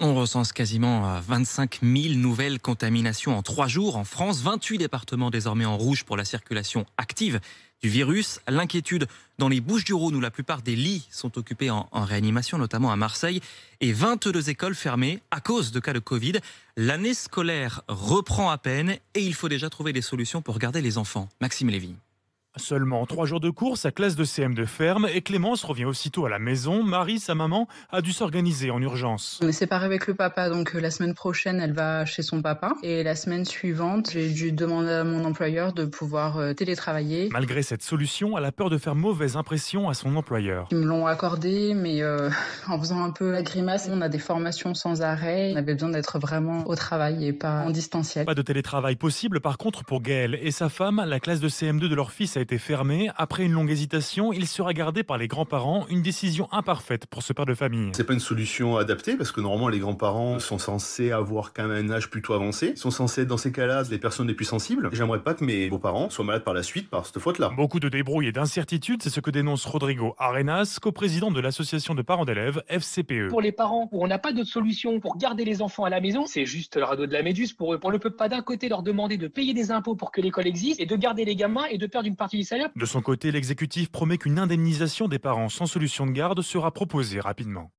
On recense quasiment 25 000 nouvelles contaminations en trois jours en France. 28 départements désormais en rouge pour la circulation active du virus. L'inquiétude dans les Bouches-du-Rhône où la plupart des lits sont occupés en, réanimation, notamment à Marseille, et 22 écoles fermées à cause de cas de Covid. L'année scolaire reprend à peine et il faut déjà trouver des solutions pour garder les enfants. Maxime Lévy. Seulement trois jours de cours, sa classe de CM de ferme et Clémence revient aussitôt à la maison. Marie, sa maman, a dû s'organiser en urgence. On est séparés avec le papa, donc euh, la semaine prochaine, elle va chez son papa. Et la semaine suivante, j'ai dû demander à mon employeur de pouvoir euh, télétravailler. Malgré cette solution, elle a peur de faire mauvaise impression à son employeur. Ils me l'ont accordé, mais euh, en faisant un peu la grimace, on a des formations sans arrêt. On avait besoin d'être vraiment au travail et pas en distanciel. Pas de télétravail possible, par contre, pour Gaëlle et sa femme, la classe de CM2 de leur fils a été fermé. Après une longue hésitation, il sera gardé par les grands-parents, une décision imparfaite pour ce père de famille. C'est pas une solution adaptée parce que normalement les grands-parents sont censés avoir quand même un âge plutôt avancé, Ils sont censés être dans ces cas-là les personnes les plus sensibles. J'aimerais pas que mes beaux-parents soient malades par la suite par cette faute-là. Beaucoup de débrouilles et d'incertitudes, c'est ce que dénonce Rodrigo Arenas, coprésident de l'association de parents d'élèves FCPE. Pour les parents où on n'a pas d'autre solution pour garder les enfants à la maison, c'est juste le radeau de la méduse pour eux. On ne peut pas d'un côté leur demander de payer des impôts pour que l'école existe et de garder les gamins et de perdre une partie de son côté, l'exécutif promet qu'une indemnisation des parents sans solution de garde sera proposée rapidement.